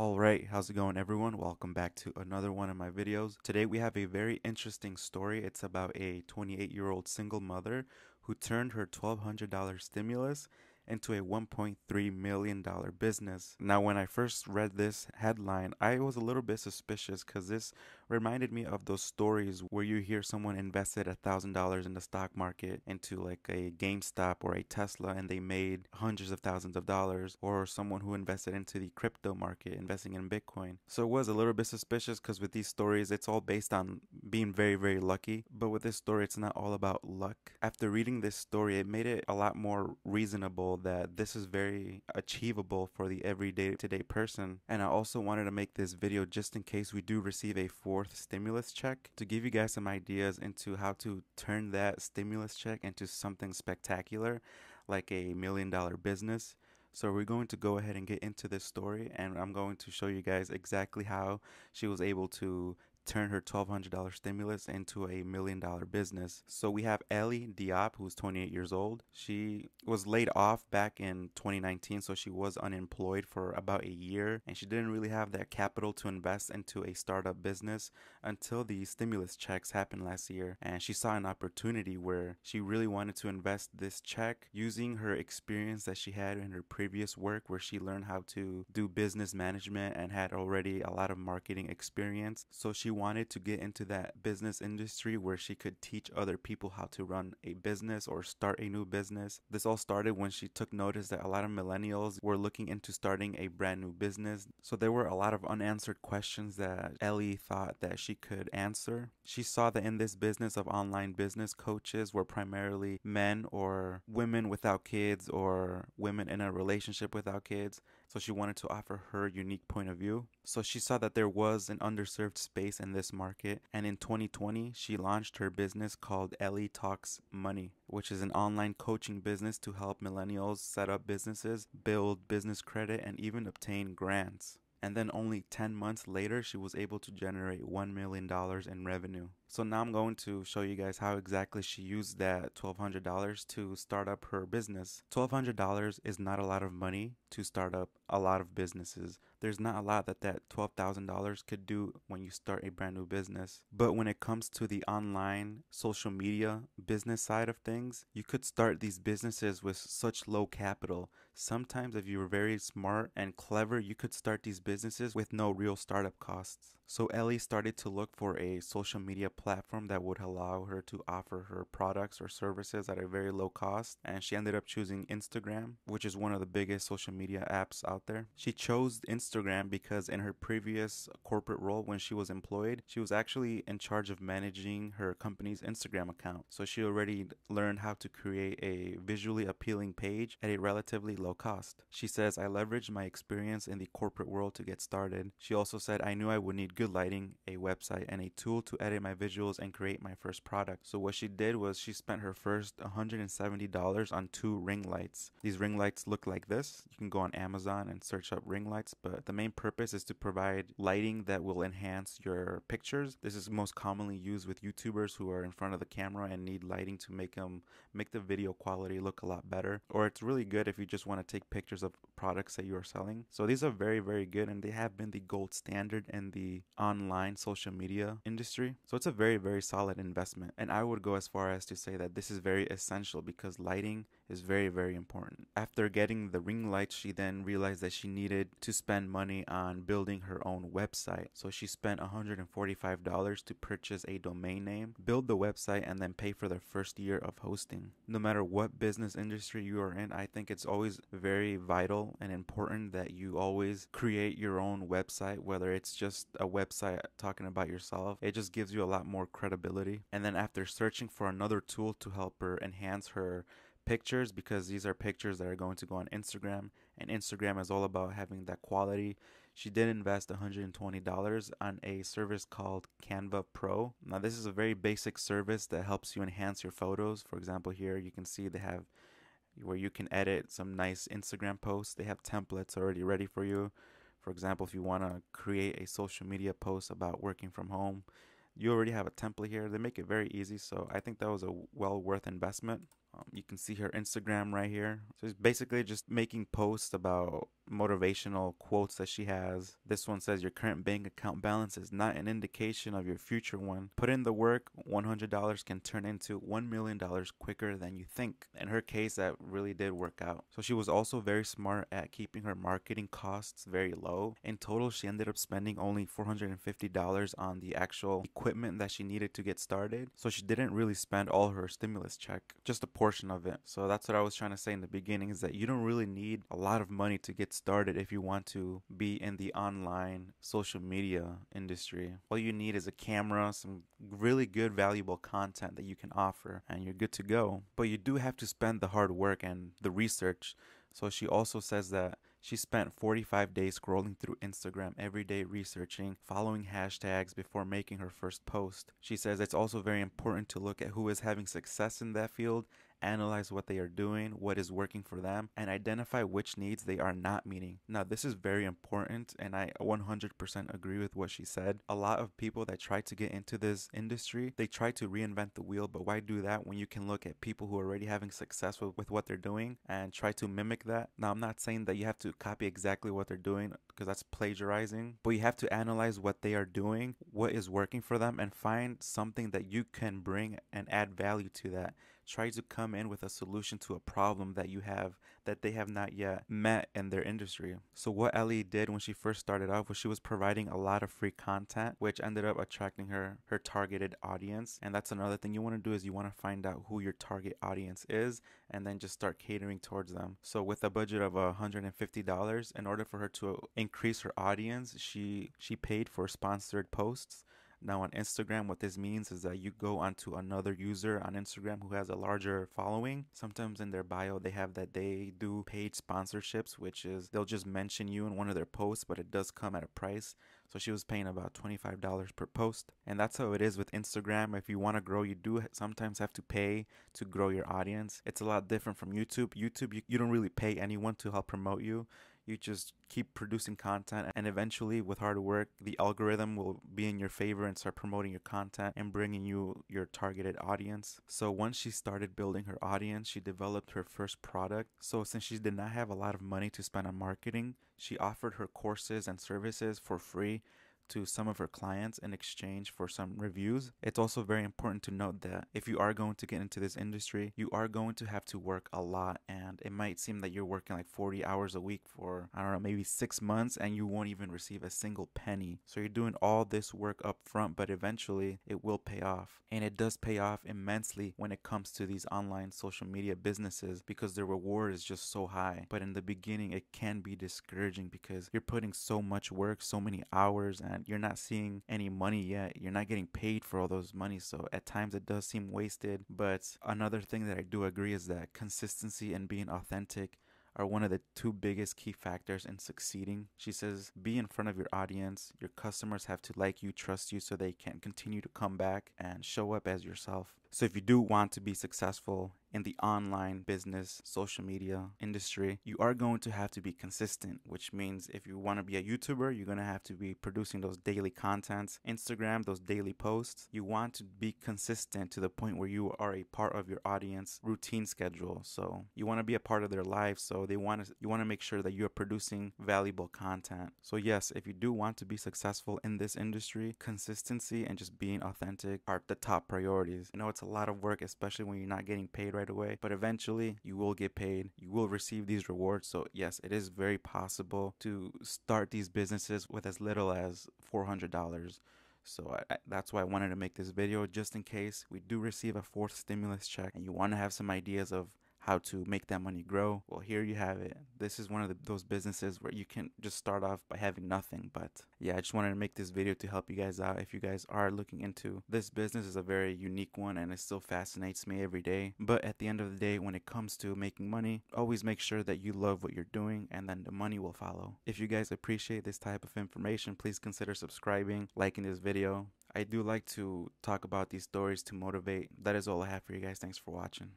Alright, how's it going everyone? Welcome back to another one of my videos. Today we have a very interesting story. It's about a 28 year old single mother who turned her $1,200 stimulus into a $1.3 million business. Now, when I first read this headline, I was a little bit suspicious because this reminded me of those stories where you hear someone invested $1,000 in the stock market into like a GameStop or a Tesla and they made hundreds of thousands of dollars, or someone who invested into the crypto market, investing in Bitcoin. So it was a little bit suspicious because with these stories, it's all based on being very, very lucky. But with this story, it's not all about luck. After reading this story, it made it a lot more reasonable that this is very achievable for the everyday to day person. And I also wanted to make this video just in case we do receive a fourth stimulus check to give you guys some ideas into how to turn that stimulus check into something spectacular, like a million dollar business. So we're going to go ahead and get into this story and I'm going to show you guys exactly how she was able to turn her $1,200 stimulus into a million dollar business. So we have Ellie Diop, who's 28 years old. She was laid off back in 2019, so she was unemployed for about a year, and she didn't really have that capital to invest into a startup business until the stimulus checks happened last year. And she saw an opportunity where she really wanted to invest this check using her experience that she had in her previous work, where she learned how to do business management and had already a lot of marketing experience. So she wanted to get into that business industry where she could teach other people how to run a business or start a new business. This all started when she took notice that a lot of millennials were looking into starting a brand new business. So there were a lot of unanswered questions that Ellie thought that she could answer. She saw that in this business of online business coaches were primarily men or women without kids or women in a relationship without kids so she wanted to offer her unique point of view. So she saw that there was an underserved space in this market, and in 2020, she launched her business called Ellie Talks Money, which is an online coaching business to help millennials set up businesses, build business credit, and even obtain grants. And then only 10 months later, she was able to generate $1 million in revenue. So now I'm going to show you guys how exactly she used that $1,200 to start up her business. $1,200 is not a lot of money to start up a lot of businesses. There's not a lot that that $12,000 could do when you start a brand new business. But when it comes to the online social media business side of things, you could start these businesses with such low capital. Sometimes if you were very smart and clever, you could start these businesses with no real startup costs. So Ellie started to look for a social media platform that would allow her to offer her products or services at a very low cost, and she ended up choosing Instagram, which is one of the biggest social media apps out there. She chose Instagram because in her previous corporate role when she was employed, she was actually in charge of managing her company's Instagram account. So she already learned how to create a visually appealing page at a relatively low cost. She says, I leveraged my experience in the corporate world to get started. She also said, I knew I would need good lighting, a website, and a tool to edit my visuals and create my first product. So what she did was she spent her first $170 on two ring lights. These ring lights look like this. You can go on Amazon and search up ring lights, but the main purpose is to provide lighting that will enhance your pictures. This is most commonly used with YouTubers who are in front of the camera and need lighting to make them make the video quality look a lot better. Or it's really good if you just want to take pictures of products that you are selling. So these are very, very good and they have been the gold standard and the online social media industry. So it's a very, very solid investment. And I would go as far as to say that this is very essential because lighting is very, very important. After getting the ring light, she then realized that she needed to spend money on building her own website. So she spent $145 to purchase a domain name, build the website, and then pay for the first year of hosting. No matter what business industry you are in, I think it's always very vital and important that you always create your own website, whether it's just a website website uh, talking about yourself, it just gives you a lot more credibility. And then after searching for another tool to help her enhance her pictures because these are pictures that are going to go on Instagram and Instagram is all about having that quality. She did invest $120 on a service called Canva Pro. Now this is a very basic service that helps you enhance your photos. For example, here you can see they have where you can edit some nice Instagram posts. They have templates already ready for you. For example, if you want to create a social media post about working from home, you already have a template here. They make it very easy. So I think that was a well worth investment. Um, you can see her Instagram right here. So she's basically just making posts about motivational quotes that she has. This one says, Your current bank account balance is not an indication of your future one. Put in the work, $100 can turn into $1 million quicker than you think. In her case, that really did work out. So she was also very smart at keeping her marketing costs very low. In total, she ended up spending only $450 on the actual equipment that she needed to get started. So she didn't really spend all her stimulus check, just a portion of it. So that's what I was trying to say in the beginning is that you don't really need a lot of money to get started if you want to be in the online social media industry. All you need is a camera, some really good, valuable content that you can offer, and you're good to go. But you do have to spend the hard work and the research. So she also says that she spent 45 days scrolling through Instagram every day, researching, following hashtags before making her first post. She says it's also very important to look at who is having success in that field analyze what they are doing, what is working for them, and identify which needs they are not meeting. Now, this is very important, and I 100% agree with what she said. A lot of people that try to get into this industry, they try to reinvent the wheel, but why do that when you can look at people who are already having success with, with what they're doing and try to mimic that? Now, I'm not saying that you have to copy exactly what they're doing because that's plagiarizing, but you have to analyze what they are doing, what is working for them, and find something that you can bring and add value to that try to come in with a solution to a problem that you have that they have not yet met in their industry. So what Ellie did when she first started off was she was providing a lot of free content, which ended up attracting her her targeted audience. And that's another thing you want to do is you want to find out who your target audience is and then just start catering towards them. So with a budget of $150, in order for her to increase her audience, she she paid for sponsored posts now on Instagram, what this means is that you go onto another user on Instagram who has a larger following. Sometimes in their bio, they have that they do paid sponsorships, which is they'll just mention you in one of their posts, but it does come at a price. So she was paying about $25 per post. And that's how it is with Instagram. If you want to grow, you do sometimes have to pay to grow your audience. It's a lot different from YouTube. YouTube, you, you don't really pay anyone to help promote you you just keep producing content and eventually with hard work the algorithm will be in your favor and start promoting your content and bringing you your targeted audience so once she started building her audience she developed her first product so since she did not have a lot of money to spend on marketing she offered her courses and services for free to some of her clients in exchange for some reviews. It's also very important to note that if you are going to get into this industry, you are going to have to work a lot and it might seem that you're working like 40 hours a week for, I don't know, maybe six months and you won't even receive a single penny. So you're doing all this work up front, but eventually it will pay off. And it does pay off immensely when it comes to these online social media businesses because the reward is just so high. But in the beginning, it can be discouraging because you're putting so much work, so many hours, and not you're not seeing any money yet. You're not getting paid for all those money. So at times it does seem wasted. But another thing that I do agree is that consistency and being authentic are one of the two biggest key factors in succeeding. She says, be in front of your audience. Your customers have to like you, trust you, so they can continue to come back and show up as yourself. So, if you do want to be successful in the online business, social media industry, you are going to have to be consistent, which means if you want to be a YouTuber, you're going to have to be producing those daily contents, Instagram, those daily posts. You want to be consistent to the point where you are a part of your audience routine schedule. So you want to be a part of their life. So they want to, you want to make sure that you are producing valuable content. So yes, if you do want to be successful in this industry, consistency and just being authentic are the top priorities. I know it's a lot of work, especially when you're not getting paid right right away, but eventually you will get paid, you will receive these rewards. So, yes, it is very possible to start these businesses with as little as $400. So I, I, that's why I wanted to make this video just in case we do receive a fourth stimulus check and you want to have some ideas of how to make that money grow. Well, here you have it. This is one of the, those businesses where you can just start off by having nothing. But yeah, I just wanted to make this video to help you guys out. If you guys are looking into this business is a very unique one and it still fascinates me every day. But at the end of the day, when it comes to making money, always make sure that you love what you're doing and then the money will follow. If you guys appreciate this type of information, please consider subscribing, liking this video. I do like to talk about these stories to motivate. That is all I have for you guys. Thanks for watching.